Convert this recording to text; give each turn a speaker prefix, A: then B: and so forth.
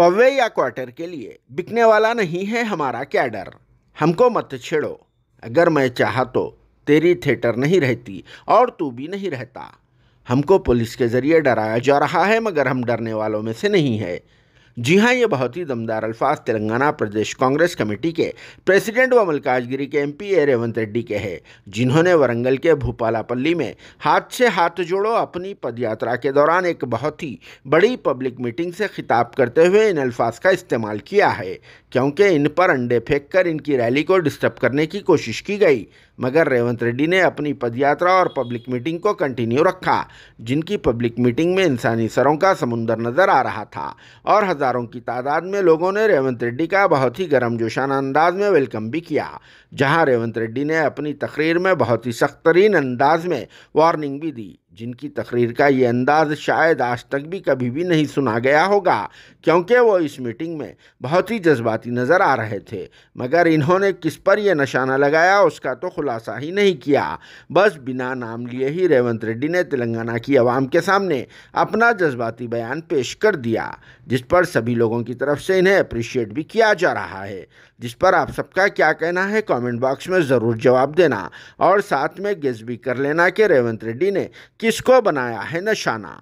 A: पवे या क्वार्टर के लिए बिकने वाला नहीं है हमारा कैडर हमको मत छेड़ो अगर मैं चाहा तो तेरी थिएटर नहीं रहती और तू भी नहीं रहता हमको पुलिस के ज़रिए डराया जा रहा है मगर हम डरने वालों में से नहीं है जी हाँ ये बहुत ही दमदार अल्फाज तेलंगाना प्रदेश कांग्रेस कमेटी के प्रेसिडेंट व मलकाजगिरी के M P A Revanth Reddy के हैं जिन्होंने वरंगल के भूपालापल्ली में हाथ से हाथ जोड़ो अपनी पदयात्रा के दौरान एक बहुत ही बड़ी पब्लिक मीटिंग से खिताब करते हुए इन अल्फाज का इस्तेमाल किया है क्योंकि इन पर अंडे फेंक कर इनकी रैली को डिस्टर्ब करने की कोशिश की गई मगर रेवंत रेड्डी ने अपनी पदयात्रा और पब्लिक मीटिंग को कंटिन्यू रखा जिनकी पब्लिक मीटिंग में इंसानी सरों का समुंदर नजर आ रहा था और हज़ार हजारों की तादाद में लोगों ने रेवंत रेड्डी का बहुत ही गर्म जोशाना अंदाज में वेलकम भी किया जहां रेवंत रेड्डी ने अपनी तकरीर में बहुत ही सख्त अंदाज में वार्निंग भी दी जिनकी तकरीर का ये अंदाज़ शायद आज तक भी कभी भी नहीं सुना गया होगा क्योंकि वो इस मीटिंग में बहुत ही जज्बाती नज़र आ रहे थे मगर इन्होंने किस पर यह निशाना लगाया उसका तो खुलासा ही नहीं किया बस बिना नाम लिए ही रेवंत रेड्डी ने तेलंगाना की आवाम के सामने अपना जज्बाती बयान पेश कर दिया जिस पर सभी लोगों की तरफ से इन्हें अप्रिशिएट भी किया जा रहा है जिस पर आप सबका क्या कहना है कमेंट बॉक्स में ज़रूर जवाब देना और साथ में गेस भी कर लेना कि रेवंत रेड्डी ने किस किसको बनाया है निशाना